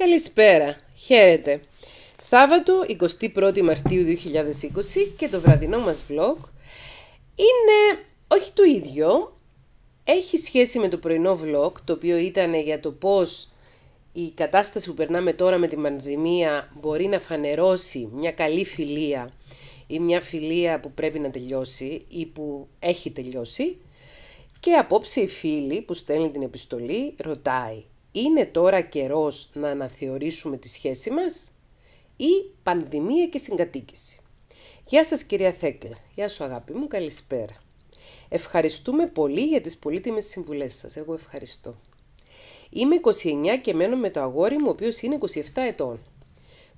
Καλησπέρα, χαίρετε. Σάββατο 21η Μαρτίου 2020 και το βραδινό μας vlog είναι όχι το ίδιο, έχει σχέση με το πρωινό vlog το οποίο ήταν για το πώς η κατάσταση που περνάμε τώρα με την πανδημία μπορεί να φανερώσει μια καλή φιλία ή μια φιλία που πρέπει να τελειώσει ή που έχει τελειώσει και απόψε η φίλη που στέλνει την επιστολή ρωτάει είναι τώρα καιρός να αναθεωρήσουμε τη σχέση μας ή πανδημία και συγκατοίκηση. Γεια σας κυρία Θέκλα, γεια σου αγάπη μου, καλησπέρα. Ευχαριστούμε πολύ για τις πολύτιμες συμβουλές σας, εγώ ευχαριστώ. Είμαι 29 και μένω με το αγόρι μου, ο οποίος είναι 27 ετών.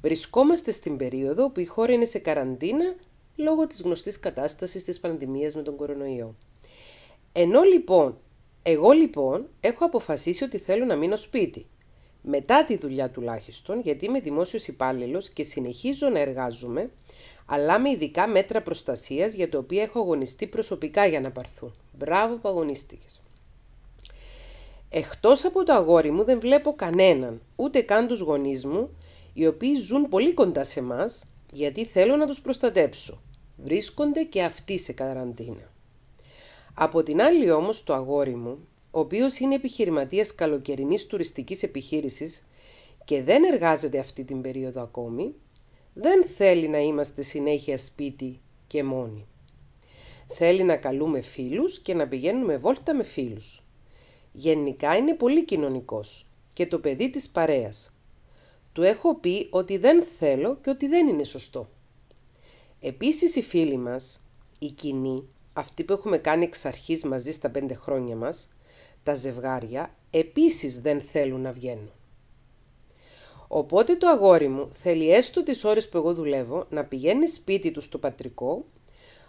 Βρισκόμαστε στην περίοδο που η χώρα είναι σε καραντίνα λόγω της γνωστής κατάστασης της πανδημίας με τον κορονοϊό. Ενώ λοιπόν εγώ λοιπόν έχω αποφασίσει ότι θέλω να μείνω σπίτι. Μετά τη δουλειά τουλάχιστον, γιατί είμαι δημόσιος υπάλληλος και συνεχίζω να εργάζομαι, αλλά με ειδικά μέτρα προστασίας για τα οποία έχω αγωνιστεί προσωπικά για να πάρθουν. Μπράβο που αγωνίστηκες. Εκτός από το αγόρι μου δεν βλέπω κανέναν, ούτε καν τους γονείς μου, οι οποίοι ζουν πολύ κοντά σε εμάς γιατί θέλω να τους προστατέψω. Βρίσκονται και αυτοί σε καραντίνα. Από την άλλη όμως το αγόρι μου, ο οποίος είναι επιχειρηματίας καλοκαιρινής τουριστικής επιχείρησης και δεν εργάζεται αυτή την περίοδο ακόμη, δεν θέλει να είμαστε συνέχεια σπίτι και μόνοι. Θέλει να καλούμε φίλους και να πηγαίνουμε βόλτα με φίλους. Γενικά είναι πολύ κοινωνικός και το παιδί της παρέας. Του έχω πει ότι δεν θέλω και ότι δεν είναι σωστό. Επίσης οι φίλοι μας, οι κοινοί, αυτοί που έχουμε κάνει εξ αρχής μαζί στα πέντε χρόνια μας, τα ζευγάρια επίσης δεν θέλουν να βγαίνουν. Οπότε το αγόρι μου θέλει έστω τις ώρες που εγώ δουλεύω να πηγαίνει σπίτι του στο πατρικό,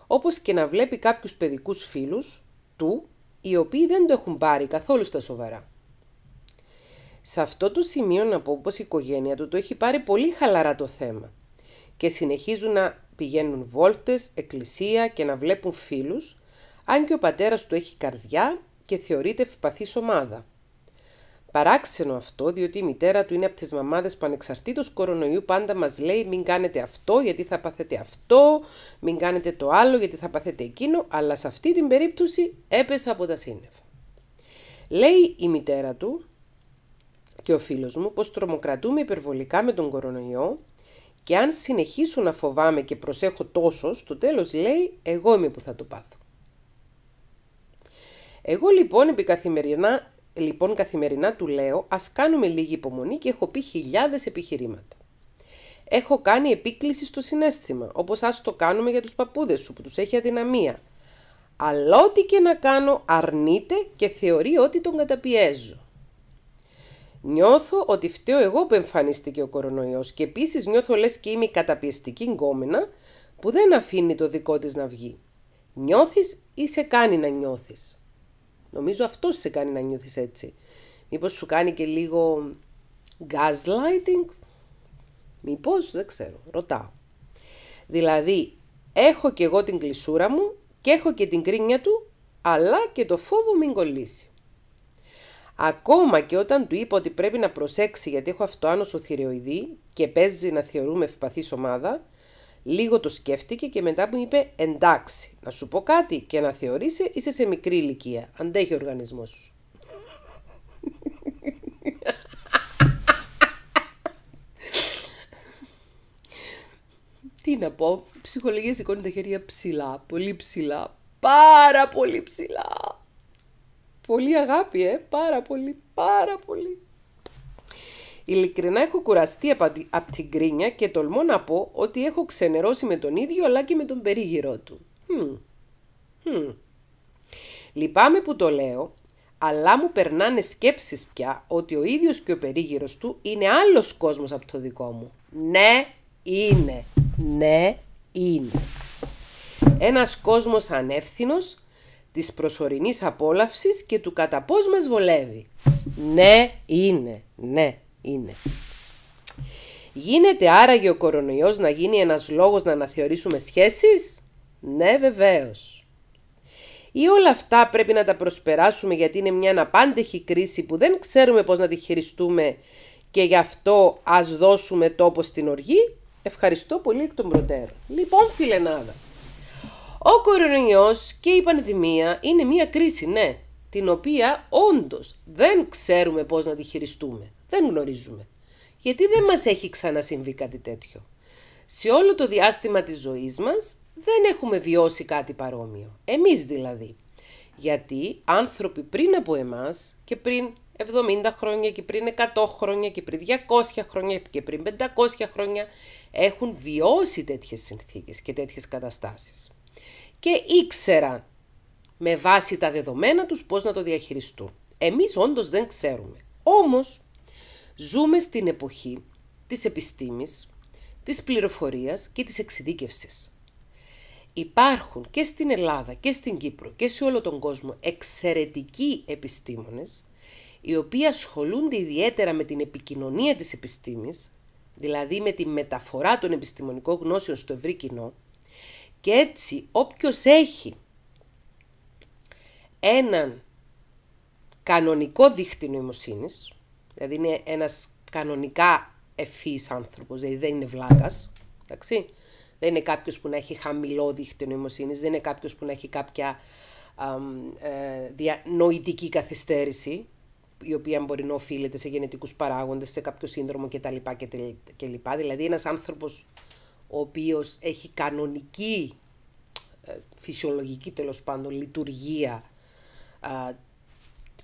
όπως και να βλέπει κάποιους παιδικούς φίλους του, οι οποίοι δεν το έχουν πάρει καθόλου στα σοβαρά. Σε αυτό το σημείο να πω πως η οικογένεια του το έχει πάρει πολύ χαλαρά το θέμα και συνεχίζουν να πηγαίνουν βόλτες, εκκλησία και να βλέπουν φίλους, αν και ο πατέρας του έχει καρδιά και θεωρείται ευπαθής ομάδα. Παράξενο αυτό, διότι η μητέρα του είναι από τις μαμάδες που ανεξαρτήτως κορονοϊού πάντα μας λέει μην κάνετε αυτό γιατί θα παθετε αυτό, μην κάνετε το άλλο γιατί θα παθετε εκείνο, αλλά σε αυτή την περίπτωση έπεσε από τα σύννεφα. Λέει η μητέρα του και ο φίλος μου πως τρομοκρατούμε υπερβολικά με τον κορονοϊό και αν συνεχίσω να φοβάμαι και προσέχω τόσο, στο τέλος λέει εγώ είμαι που θα το πάθω. Εγώ λοιπόν καθημερινά, λοιπόν καθημερινά του λέω ας κάνουμε λίγη υπομονή και έχω πει χιλιάδες επιχειρήματα. Έχω κάνει επίκληση στο συνέστημα, όπως ας το κάνουμε για τους παππούδες σου που τους έχει αδυναμία. Αλλά ό,τι και να κάνω αρνείται και θεωρεί ότι τον καταπιέζω. Νιώθω ότι φταίω εγώ που εμφανίστηκε ο κορονοϊός και επίσης νιώθω λες και είμαι η καταπιεστική γκόμενα που δεν αφήνει το δικό της να βγει. Νιώθεις ή σε κάνει να νιώθεις. Νομίζω αυτός σε κάνει να νιώθεις έτσι. Μήπως σου κάνει και λίγο gaslighting. Μήπως, δεν ξέρω, ρωτάω. Δηλαδή, έχω και εγώ την κλεισούρα μου και έχω και την κρίνια του, αλλά και το φόβο μην κολλήσει. Ακόμα και όταν του είπα ότι πρέπει να προσέξει γιατί έχω αυτοάνωσο θηρεοειδή και παίζει να θεωρούμε ευπαθής ομάδα, λίγο το σκέφτηκε και μετά μου είπε εντάξει, να σου πω κάτι και να θεωρήσει είσαι σε μικρή ηλικία, αντέχει ο οργανισμός σου. Τι να πω, η ψυχολογία σηκώνει τα χέρια ψηλά, πολύ ψηλά, πάρα πολύ ψηλά πολύ αγάπη, ε, πάρα πολύ, πάρα πολύ. Ειλικρινά έχω κουραστεί από την κρίνια και τολμώ να πω ότι έχω ξενερώσει με τον ίδιο αλλά και με τον περίγυρό του. Hm. hm. Λυπάμαι που το λέω, αλλά μου περνάνε σκέψεις πια ότι ο ίδιος και ο περίγυρος του είναι άλλος κόσμος από το δικό μου. Ναι, είναι. Ναι, είναι. Ένας κόσμος ανεύθυνος, της προσωρινής απόλαυσης και του κατά πώς μας βολεύει. Ναι, είναι, ναι, είναι. Γίνεται άραγε ο κορονοϊός να γίνει ένας λόγος να αναθεωρήσουμε σχέσεις? Ναι, βεβαίως. Ή όλα αυτά πρέπει να τα προσπεράσουμε γιατί είναι μια αναπάντεχη κρίση που δεν ξέρουμε πώς να τη χειριστούμε και γι' αυτό ας δώσουμε τόπο στην οργή. Ευχαριστώ πολύ εκ των προτέρων. Λοιπόν, φιλενάδα. Ο κορονοϊός και η πανδημία είναι μια κρίση, ναι, την οποία όντως δεν ξέρουμε πώς να τη χειριστούμε. Δεν γνωρίζουμε. Γιατί δεν μας έχει ξανασυμβεί κάτι τέτοιο. Σε όλο το διάστημα της ζωής μας δεν έχουμε βιώσει κάτι παρόμοιο. Εμείς δηλαδή. Γιατί άνθρωποι πριν από εμάς και πριν 70 χρόνια και πριν 100 χρόνια και πριν 200 χρόνια και πριν 500 χρόνια έχουν βιώσει τέτοιες συνθήκες και τέτοιες καταστάσεις και ήξεραν με βάση τα δεδομένα τους πώς να το διαχειριστούν. Εμείς όντως δεν ξέρουμε. Όμως ζούμε στην εποχή της επιστήμης, της πληροφορίας και της εξειδίκευσης. Υπάρχουν και στην Ελλάδα και στην Κύπρο και σε όλο τον κόσμο εξαιρετικοί επιστήμονες οι οποίοι ασχολούνται ιδιαίτερα με την επικοινωνία της επιστήμης, δηλαδή με τη μεταφορά των επιστημονικών γνώσεων στο ευρύ κοινό, και έτσι όποιος έχει έναν κανονικό δίχτυ νοημοσύνης, δηλαδή είναι ένας κανονικά ευφύης άνθρωπος, δηλαδή δεν είναι βλάκας, δεν είναι κάποιος που να έχει χαμηλό δίχτυ νοημοσύνης, δεν είναι κάποιος που να έχει κάποια ε, α, νοητική καθυστέρηση, η οποία μπορεί να οφείλεται σε γενετικούς παράγοντες, σε κάποιο σύνδρομο κτλ. κτλ. Δηλαδή ένας άνθρωπος ο οποίος έχει κανονική ε, φυσιολογική τέλος πάντων λειτουργία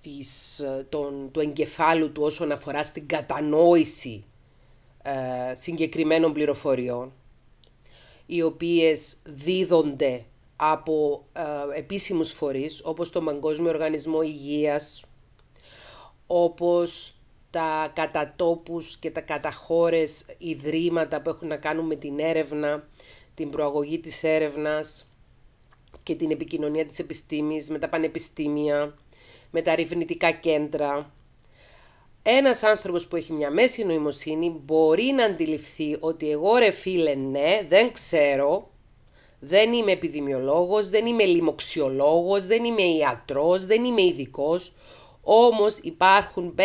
της, ε, τον, του εγκεφάλου του όσον αφορά στην κατανόηση ε, συγκεκριμένων πληροφοριών οι οποίες δίδονται από α, επίσημους φορείς όπως το Μαγκόσμιο Οργανισμό Υγείας όπως τα κατατόπους και τα καταχώρες ιδρύματα που έχουν να κάνουν με την έρευνα, την προαγωγή της έρευνας και την επικοινωνία της επιστήμης, με τα πανεπιστήμια, με τα ερευνητικά κέντρα. Ένας άνθρωπος που έχει μια μέση νοημοσύνη μπορεί να αντιληφθεί ότι εγώ ρε φίλε ναι, δεν ξέρω, δεν είμαι επιδημιολόγος, δεν είμαι λοιμοξιολόγος, δεν είμαι ιατρός, δεν είμαι ειδικός. Όμως υπάρχουν 5,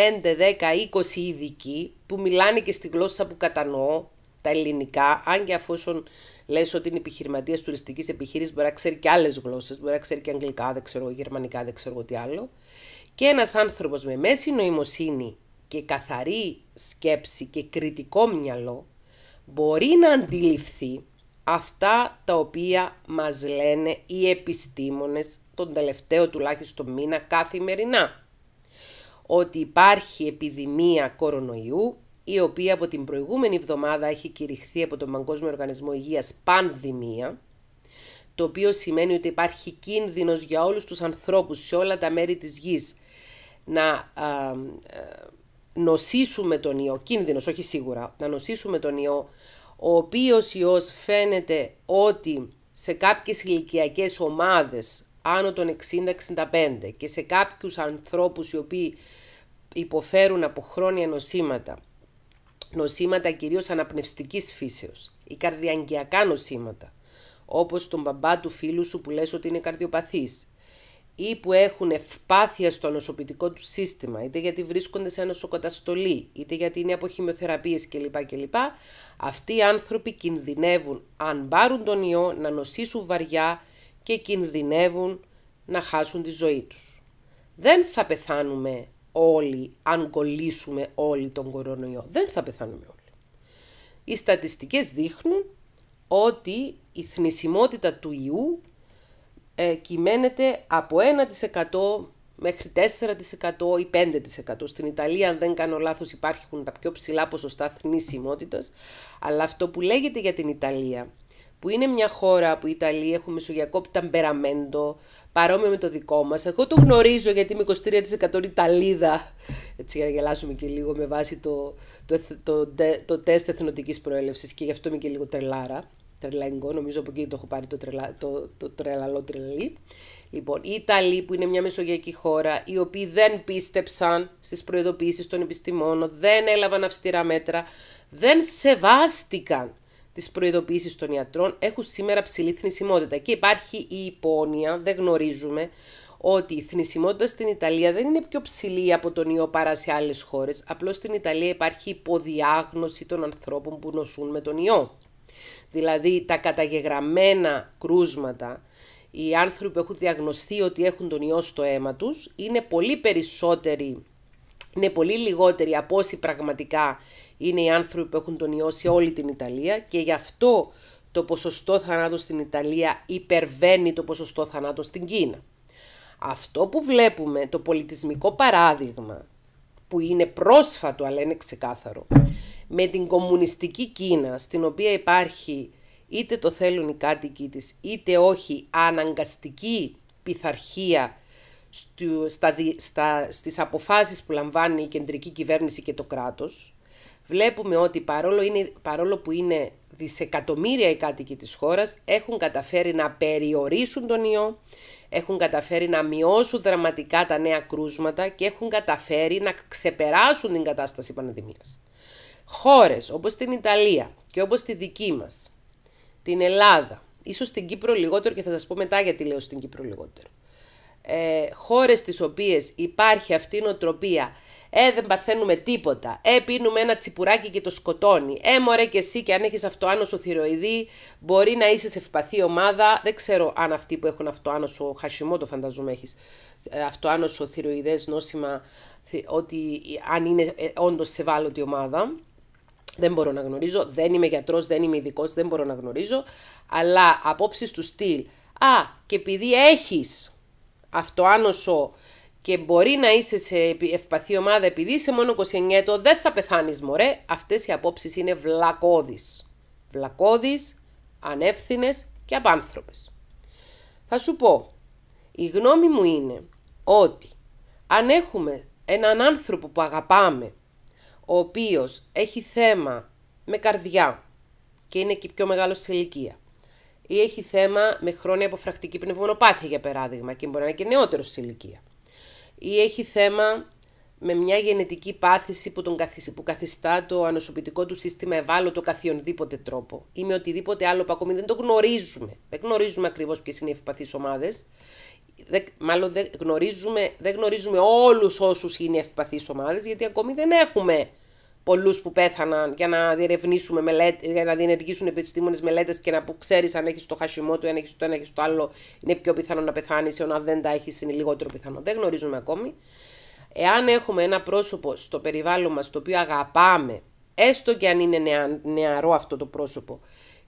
10, 20 ειδικοί που μιλάνε και στη γλώσσα που κατανοώ, τα ελληνικά, αν και αφόσον λες ότι είναι επιχειρηματίας τουριστικής επιχείρησης, μπορεί να ξέρει και άλλες γλώσσες, μπορεί να ξέρει και αγγλικά, δεν ξέρω, γερμανικά, δεν ξέρω τι άλλο. Και ένας άνθρωπος με μέση νοημοσύνη και καθαρή σκέψη και κριτικό μυαλό, μπορεί να αντιληφθεί αυτά τα οποία μας λένε οι επιστήμονες τον τελευταίο τουλάχιστον μήνα καθημερινά ότι υπάρχει επιδημία κορονοϊού, η οποία από την προηγούμενη εβδομάδα έχει κηρυχθεί από τον Παγκόσμιο Οργανισμό Υγείας πανδημία, το οποίο σημαίνει ότι υπάρχει κίνδυνος για όλους τους ανθρώπους σε όλα τα μέρη της γης να ε, νοσήσουμε τον ιό, κίνδυνος όχι σίγουρα, να νοσήσουμε τον ιό, ο οποίος ιός φαίνεται ότι σε κάποιες ηλικιακές ομάδες άνω των 60-65 και σε κάποιους ανθρώπους οι οποίοι υποφέρουν από χρόνια νοσήματα, νοσήματα κυρίως αναπνευστικής φύσεως, ή καρδιαγκιακά νοσήματα, όπως τον μπαμπά του φίλου σου που λες ότι είναι καρδιοπαθής, ή που έχουν ευπάθεια στο νοσοποιητικό τους σύστημα, είτε γιατί βρίσκονται σε νοσοκαταστολή, είτε γιατί είναι από χημειοθεραπείες κλπ. κλπ. Αυτοί οι άνθρωποι κινδυνεύουν, αν πάρουν τον ιό, να νοσήσουν βαριά και κινδυνεύουν να χάσουν τη ζωή τους. Δεν θα πεθάνουμε όλοι αν κολλήσουμε όλοι τον κορονοϊό. Δεν θα πεθάνουμε όλοι. Οι στατιστικές δείχνουν ότι η θνησιμότητα του ιού ε, κυμαίνεται από 1% μέχρι 4% ή 5%. Στην Ιταλία, αν δεν κάνω λάθος, υπάρχουν τα πιο ψηλά ποσοστά θνησιμότητας, αλλά αυτό που λέγεται για την Ιταλία που είναι μια χώρα που οι Ιταλοί έχουν μεσογειακό ταμπεραμέντο, παρόμοιο με το δικό μας. Εγώ το γνωρίζω γιατί είμαι 23% Ιταλίδα, έτσι για να γελάσουμε και λίγο με βάση το, το, το, το τεστ εθνοτικής προέλευσης και γι' αυτό είμαι και λίγο τρελάρα. Τρελέγκο, νομίζω από εκεί το έχω πάρει το, το, το τρελαλό τρελή. Λοιπόν, οι Ιταλοί που είναι μια μεσογειακή χώρα, οι οποίοι δεν πίστεψαν στις προειδοποιήσεις των επιστημόνων, δεν έλαβαν αυστηρά μέτρα, δεν σεβάστηκαν τις προειδοποιήσεις των ιατρών έχουν σήμερα ψηλή θνησιμότητα. Και υπάρχει η υπόνοια, δεν γνωρίζουμε, ότι η θνησιμότητα στην Ιταλία δεν είναι πιο ψηλή από τον ιό παρά σε άλλες χώρες. Απλώς στην Ιταλία υπάρχει υποδιάγνωση των ανθρώπων που νοσούν με τον ιό. Δηλαδή τα καταγεγραμμένα κρούσματα, οι άνθρωποι που έχουν διαγνωστεί ότι έχουν τον ιό στο αίμα τους, είναι πολύ περισσότεροι, είναι πολύ λιγότεροι από όσοι πραγματικά είναι οι άνθρωποι που έχουν τον ιό σε όλη την Ιταλία και γι' αυτό το ποσοστό θανάτου στην Ιταλία υπερβαίνει το ποσοστό θανάτου στην Κίνα. Αυτό που βλέπουμε, το πολιτισμικό παράδειγμα, που είναι πρόσφατο αλλά είναι ξεκάθαρο, με την κομμουνιστική Κίνα, στην οποία υπάρχει είτε το θέλουν οι κάτοικοι της, είτε όχι αναγκαστική πειθαρχία στα, στις αποφάσεις που λαμβάνει η κεντρική κυβέρνηση και το κράτος, βλέπουμε ότι παρόλο, που είναι δισεκατομμύρια οι κάτοικοι της χώρας, έχουν καταφέρει να περιορίσουν τον ιό, έχουν καταφέρει να μειώσουν δραματικά τα νέα κρούσματα και έχουν καταφέρει να ξεπεράσουν την κατάσταση πανδημίας. Χώρες όπως την Ιταλία και όπως τη δική μας, την Ελλάδα, ίσως την Κύπρο λιγότερο και θα σας πω μετά γιατί λέω στην Κύπρο λιγότερο, ε, χώρες στις οποίες υπάρχει αυτή η νοοτροπία ε, δεν παθαίνουμε τίποτα. Ε, πίνουμε ένα τσιπουράκι και το σκοτώνει. Ε, μωρέ και εσύ και αν έχεις αυτοάνωσο θηροειδή, μπορεί να είσαι σε ευπαθή ομάδα. Δεν ξέρω αν αυτοί που έχουν αυτοάνωσο, χασιμό το φανταζούμε έχεις ε, αυτοάνωσο θηροειδές νόσημα, ότι αν είναι όντω ε, όντως σε βάλωτη ομάδα. Δεν μπορώ να γνωρίζω, δεν είμαι γιατρός, δεν είμαι ειδικός, δεν μπορώ να γνωρίζω. Αλλά απόψεις του στυλ, α, και επειδή έχεις αυτοάνωσο και μπορεί να είσαι σε ευπαθή ομάδα επειδή είσαι μόνο 29 ετών, δεν θα πεθάνεις μωρέ. Αυτές οι απόψεις είναι βλακώδεις. Βλακώδεις, ανεύθυνες και απάνθρωπες. Θα σου πω, η γνώμη μου είναι ότι αν έχουμε έναν άνθρωπο που αγαπάμε, ο οποίος έχει θέμα με καρδιά και είναι και πιο μεγάλος σε ηλικία, ή έχει θέμα με χρόνια αποφρακτική πνευμονοπάθεια για παράδειγμα και μπορεί να είναι και νεότερος σε ηλικία, ή έχει θέμα με μια γενετική πάθηση που, τον που καθιστά το ανοσοποιητικό του σύστημα ευάλωτο καθιονδήποτε τρόπο ή με οτιδήποτε άλλο που ακόμη δεν το γνωρίζουμε. Δεν γνωρίζουμε ακριβώς ποιες είναι οι ευπαθείς ομάδες. μάλλον δεν γνωρίζουμε, δεν γνωρίζουμε όλους όσους είναι ευπαθείς ομάδες γιατί ακόμη δεν έχουμε πολλούς που πέθαναν για να διερευνήσουμε μελέτες, για να διενεργήσουν επιστήμονες μελέτες και να που ξέρεις αν έχεις το χασιμό του, αν έχεις το ένα, έχεις το άλλο, είναι πιο πιθανό να πεθάνεις, ενώ αν δεν τα έχεις είναι λιγότερο πιθανό. Δεν γνωρίζουμε ακόμη. Εάν έχουμε ένα πρόσωπο στο περιβάλλον μας το οποίο αγαπάμε, έστω και αν είναι νεα, νεαρό αυτό το πρόσωπο,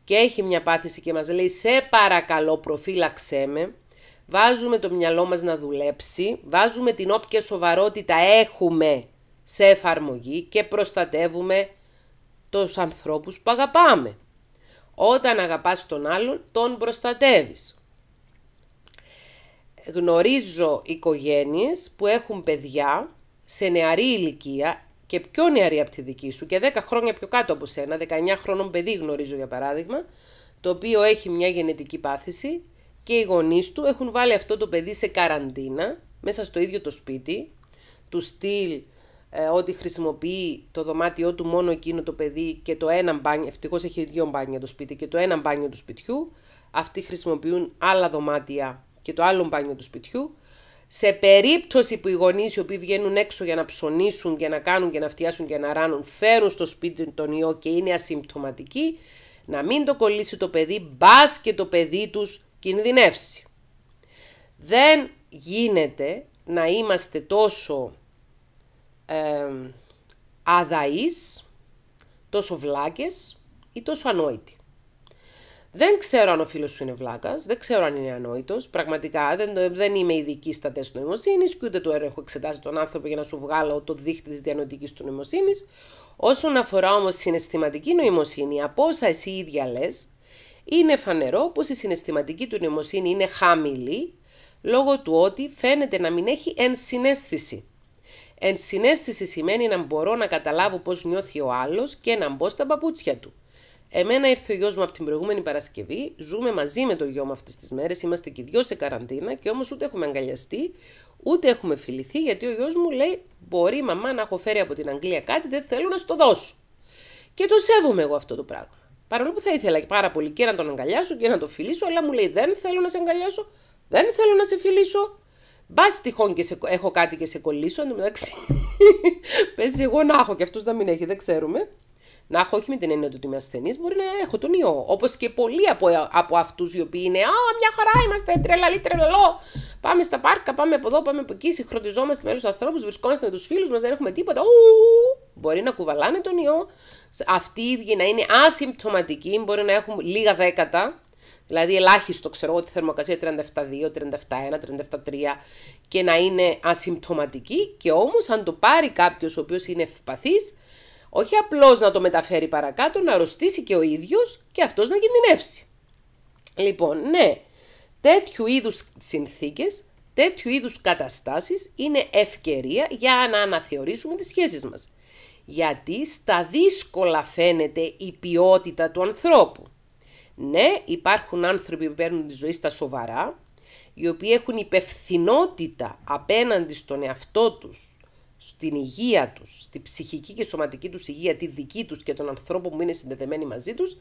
και έχει μια πάθηση και μας λέει «Σε παρακαλώ προφύλαξέ με», βάζουμε το μυαλό μας να δουλέψει, βάζουμε την όποια σοβαρότητα έχουμε σε εφαρμογή και προστατεύουμε τους ανθρώπους που αγαπάμε. Όταν αγαπάς τον άλλον, τον προστατεύεις. Γνωρίζω οικογένειες που έχουν παιδιά σε νεαρή ηλικία και πιο νεαρή από τη δική σου και 10 χρόνια πιο κάτω από σένα, 19 χρόνων παιδί γνωρίζω για παράδειγμα, το οποίο έχει μια γενετική πάθηση και οι γονείς του έχουν βάλει αυτό το παιδί σε καραντίνα μέσα στο ίδιο το σπίτι, του στυλ ε, ότι χρησιμοποιεί το δωμάτιό του μόνο εκείνο το παιδί και το ένα μπάνιο, ευτυχώς έχει δύο μπάνια το σπίτι και το ένα μπάνιο του σπιτιού, αυτοί χρησιμοποιούν άλλα δωμάτια και το άλλο μπάνιο του σπιτιού. Σε περίπτωση που οι γονείς οι οποίοι βγαίνουν έξω για να ψωνίσουν, για να κάνουν για να φτιάσουν για να ράνουν, φέρουν στο σπίτι τον ιό και είναι ασυμπτωματικοί, να μην το κολλήσει το παιδί, μπας και το παιδί τους κινδυνεύσει. Δεν γίνεται να είμαστε τόσο ε, αδαείς, τόσο βλάκες ή τόσο ανόητοι. Δεν ξέρω αν ο φίλος σου είναι βλάκας, δεν ξέρω αν είναι ανόητος. Πραγματικά δεν, δεν είμαι ειδική στα τεστ νοημοσύνης και ούτε το έχω εξετάσει τον άνθρωπο για να σου βγάλω το δίχτυ της διανοητικής του νοημοσύνης Όσον αφορά όμως συναισθηματική νοημοσύνη, από όσα εσύ ίδια λες, είναι φανερό πως η συναισθηματική του νοημοσύνη είναι χαμηλή λόγω του ότι φαίνεται να μην έχει ενσυναίσθηση. Ενσυναίσθηση σημαίνει να μπορώ να καταλάβω πώς νιώθει ο άλλος και να μπω στα παπούτσια του. Εμένα ήρθε ο γιος μου από την προηγούμενη Παρασκευή. Ζούμε μαζί με το γιο μου αυτές τις μέρες. Είμαστε και οι δυο σε καραντίνα και όμως ούτε έχουμε αγκαλιαστεί, ούτε έχουμε φιληθεί, γιατί ο γιος μου λέει: Μπορεί μαμά να έχω φέρει από την Αγγλία κάτι, δεν θέλω να το δώσω. Και το σέβομαι εγώ αυτό το πράγμα. Παρόλο που θα ήθελα και πάρα πολύ και να τον αγκαλιάσω και να τον φιλήσω, αλλά μου λέει: Δεν θέλω να σε αγκαλιάσω, δεν θέλω να σε φιλήσω, Μπας τυχόν και έχω κάτι και σε κολλήσω. Εν μεταξύ, παίζει εγώ να έχω και αυτός να μην έχει, δεν ξέρουμε. Να έχω όχι με την έννοια ότι είμαι ασθενής, μπορεί να έχω τον ιό. Όπως και πολλοί από, από αυτούς οι οποίοι είναι Α, μια χαρά είμαστε, τρελαλή, τρελαλό. Πάμε στα πάρκα, πάμε από εδώ, πάμε από εκεί, συγχρονιζόμαστε με άλλους ανθρώπους, βρισκόμαστε με τους φίλους μας, δεν έχουμε τίποτα. Ου, μπορεί να κουβαλάνε τον ιό. Αυτοί οι ίδιοι να είναι ασυμπτωματικοί, μπορεί να έχουν λίγα δέκατα, Δηλαδή ελάχιστο ξέρω εγώ τη θερμοκρασία 37,2, 37,1, 37,3 και να είναι ασυμπτωματική και όμως αν το πάρει κάποιος ο οποίος είναι ευπαθής όχι απλώς να το μεταφέρει παρακάτω, να αρρωστήσει και ο ίδιος και αυτός να κινδυνεύσει. Λοιπόν, ναι, τέτοιου είδους συνθήκες, τέτοιου είδους καταστάσεις είναι ευκαιρία για να αναθεωρήσουμε τις σχέσεις μας. Γιατί στα δύσκολα φαίνεται η ποιότητα του ανθρώπου. Ναι, υπάρχουν άνθρωποι που παίρνουν τη ζωή στα σοβαρά, οι οποίοι έχουν υπευθυνότητα απέναντι στον εαυτό τους, στην υγεία τους, στη ψυχική και σωματική τους υγεία, τη δική τους και των ανθρώπων που είναι συνδεδεμένοι μαζί τους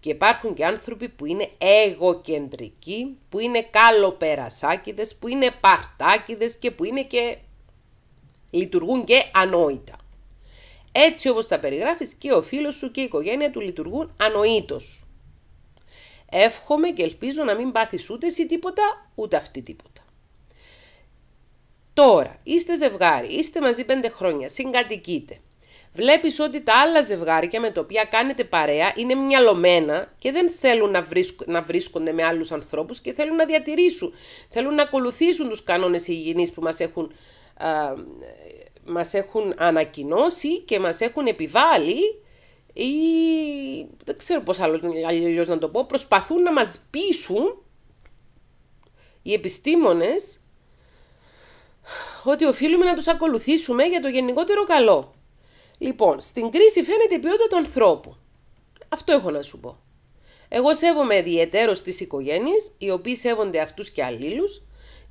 και υπάρχουν και άνθρωποι που είναι εγωκεντρικοί, που είναι καλοπερασάκηδες, που είναι παρτάκηδες και που είναι και λειτουργούν και ανόητα. Έτσι όπως τα περιγράφεις και ο φίλος σου και η οικογένεια του λειτουργούν ανοήτως. Εύχομαι και ελπίζω να μην πάθεις ούτε εσύ τίποτα, ούτε αυτή τίποτα. Τώρα, είστε ζευγάρι, είστε μαζί πέντε χρόνια, συγκατοικείτε. Βλέπεις ότι τα άλλα ζευγάρια με τα οποία κάνετε παρέα είναι μυαλωμένα και δεν θέλουν να, βρίσκονται, να με άλλους ανθρώπους και θέλουν να διατηρήσουν, θέλουν να ακολουθήσουν τους κανόνες υγιεινής που μας έχουν, α, ε, μας έχουν ανακοινώσει και μας έχουν επιβάλει ή δεν ξέρω πώς άλλο, να το πω, προσπαθούν να μας πείσουν οι επιστήμονες ότι οφείλουμε να τους ακολουθήσουμε για το γενικότερο καλό. Λοιπόν, στην κρίση φαίνεται η ποιότητα του ανθρώπου. Αυτό έχω να σου πω. Εγώ σέβομαι ιδιαίτερο τις οικογένειες, οι οποίοι σέβονται αυτούς και αλλήλους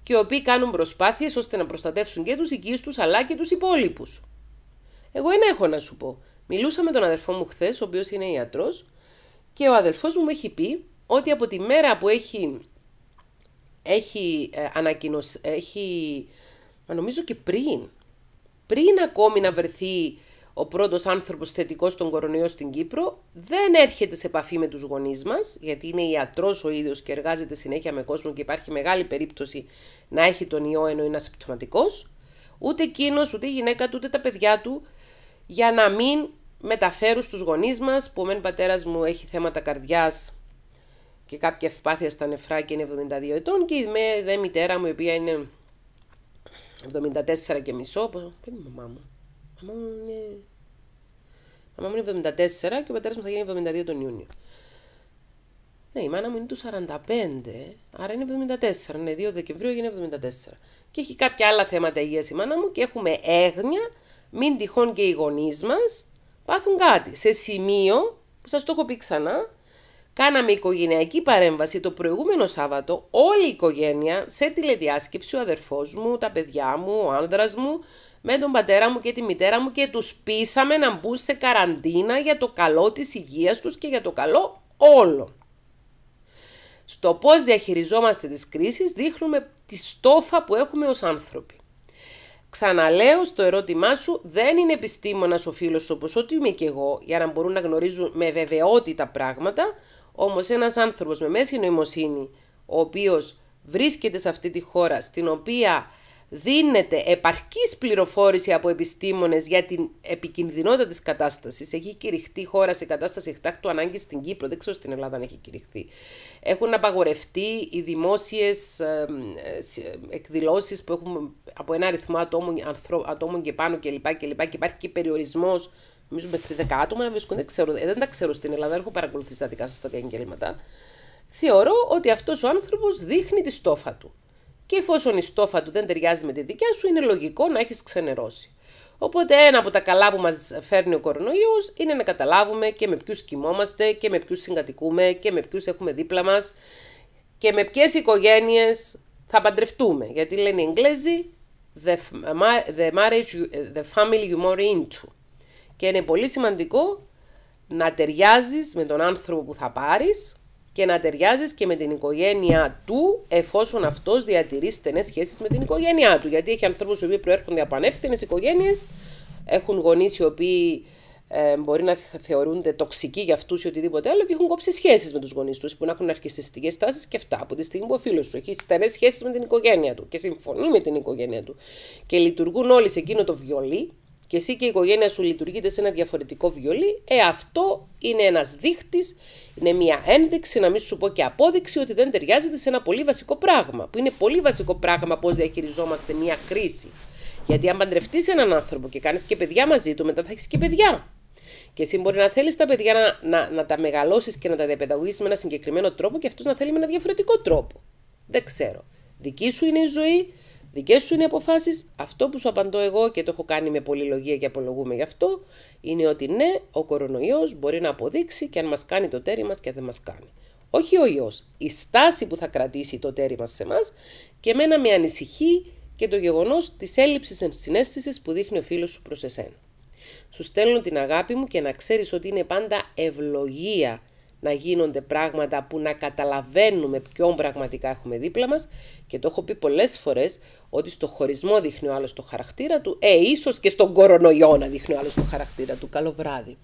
και οι οποίοι κάνουν προσπάθειες ώστε να προστατεύσουν και τους οικείς τους αλλά και τους υπόλοιπους. Εγώ ένα έχω να σου πω. Μιλούσα με τον αδερφό μου χθες, ο οποίος είναι ιατρός, και ο αδερφός μου έχει πει ότι από τη μέρα που έχει, έχει ε, ανακοινώσει, έχει, νομίζω και πριν, πριν ακόμη να βρεθεί ο πρώτος άνθρωπος θετικός στον κορονοϊό στην Κύπρο, δεν έρχεται σε επαφή με τους γονείς μας, γιατί είναι ιατρός ο ίδιος και εργάζεται συνέχεια με κόσμο και υπάρχει μεγάλη περίπτωση να έχει τον ιό ενώ είναι ασυμπτωματικός. Ούτε εκείνος, ούτε η γυναίκα του, ούτε τα παιδιά του για να μην μεταφέρουν στους γονείς μας, που ο πατέρας μου έχει θέματα καρδιάς και κάποια ευπάθεια στα νεφρά και είναι 72 ετών και η μητέρα μου η οποία είναι 74 και μισό, που η μαμά μου, μαμά μου είναι... μαμά μου είναι 74 και ο πατέρας μου θα γίνει 72 τον Ιούνιο. Ναι, η μάνα μου είναι του 45, άρα είναι 74. Ναι, 2 Δεκεμβρίου έγινε 74. Και έχει κάποια άλλα θέματα υγείας η μάνα μου και έχουμε έγνοια μην τυχόν και οι γονείς μας πάθουν κάτι. Σε σημείο, που σας το έχω πει ξανά, κάναμε οικογενειακή παρέμβαση το προηγούμενο Σάββατο, όλη η οικογένεια, σε τηλεδιάσκεψη, ο αδερφός μου, τα παιδιά μου, ο άνδρας μου, με τον πατέρα μου και τη μητέρα μου και τους πείσαμε να μπουν σε καραντίνα για το καλό της υγείας τους και για το καλό όλων. Στο πώς διαχειριζόμαστε τις κρίσεις δείχνουμε τη στόφα που έχουμε ως άνθρωποι. Ξαναλέω στο ερώτημά σου, δεν είναι επιστήμονας ο φίλος όπω ότι είμαι και εγώ, για να μπορούν να γνωρίζουν με βεβαιότητα πράγματα. Όμως, ένας άνθρωπος με μέση νοημοσύνη, ο οποίος βρίσκεται σε αυτή τη χώρα, στην οποία δίνεται επαρκής πληροφόρηση από επιστήμονες για την επικινδυνότητα της κατάστασης. Έχει κηρυχτεί η χώρα σε κατάσταση εκτάκτου ανάγκης στην Κύπρο, δεν ξέρω στην Ελλάδα αν έχει κηρυχθεί. Έχουν απαγορευτεί οι δημόσιες εκδηλώσεις που έχουν από ένα αριθμό ατόμων, ατόμων και πάνω κλπ. Και, και, και υπάρχει και περιορισμός νομίζω μέχρι 10 άτομα να βρίσκονται, δεν, ε, δεν τα ξέρω στην Ελλάδα, δεν έχω παρακολουθήσει τα δικά σας τα διαγγέλματα. Θεωρώ ότι αυτός ο άνθρωπος δείχνει τη στόφα του και εφόσον η στόφα του δεν ταιριάζει με τη δικιά σου, είναι λογικό να έχεις ξενερώσει. Οπότε ένα από τα καλά που μας φέρνει ο κορονοϊός είναι να καταλάβουμε και με ποιους κοιμόμαστε και με ποιους συγκατοικούμε και με ποιους έχουμε δίπλα μας και με ποιες οικογένειες θα παντρευτούμε. Γιατί λένε οι Εγγλέζοι the, marriage, the family you more into. Και είναι πολύ σημαντικό να ταιριάζεις με τον άνθρωπο που θα πάρεις και να ταιριάζεις και με την οικογένειά του, εφόσον αυτός διατηρεί στενές σχέσεις με την οικογένειά του. Γιατί έχει ανθρώπους οι οποίοι προέρχονται από ανεύθυνες οικογένειες, έχουν γονείς οι οποίοι ε, μπορεί να θεωρούνται τοξικοί για αυτούς ή οτιδήποτε άλλο και έχουν κόψει σχέσεις με τους γονείς τους που να έχουν αρχιστικέ τάσεις και αυτά. Από τη στιγμή που ο φίλος του έχει στενές σχέσεις με την οικογένεια του και συμφωνεί με την οικογένεια του και λειτουργούν όλοι σε εκείνο το βιολί, και εσύ και η οικογένεια σου λειτουργείτε σε ένα διαφορετικό βιολί, ε, αυτό είναι ένας δείχτης, είναι μια ένδειξη, να μην σου πω και απόδειξη ότι δεν ταιριάζεται σε ένα πολύ βασικό πράγμα. Που είναι πολύ βασικό πράγμα πώς διαχειριζόμαστε μια κρίση. Γιατί αν παντρευτεί έναν άνθρωπο και κάνεις και παιδιά μαζί του, μετά θα έχεις και παιδιά. Και εσύ μπορεί να θέλεις τα παιδιά να, να, τα μεγαλώσεις και να τα διαπαιδαγωγήσει με ένα συγκεκριμένο τρόπο και αυτός να θέλει με ένα διαφορετικό τρόπο. Δεν ξέρω. Δική σου είναι η ζωή, Δικές σου είναι οι αποφάσεις. Αυτό που σου απαντώ εγώ και το έχω κάνει με πολλή λογία και απολογούμε γι' αυτό είναι ότι ναι, ο κορονοϊός μπορεί να αποδείξει και αν μας κάνει το τέρι μας και δεν μας κάνει. Όχι ο ιό. Η στάση που θα κρατήσει το τέρι μας σε εμά και εμένα με ανησυχεί και το γεγονός της έλλειψης ενσυναίσθησης που δείχνει ο φίλος σου προς εσένα. Σου στέλνω την αγάπη μου και να ξέρεις ότι είναι πάντα ευλογία να γίνονται πράγματα που να καταλαβαίνουμε ποιον πραγματικά έχουμε δίπλα μας και το έχω πει πολλές φορές ότι στο χωρισμό δείχνει ο άλλος το χαρακτήρα του, ε, ίσως και στον κορονοϊό να δείχνει ο άλλος το χαρακτήρα του. Καλό βράδυ.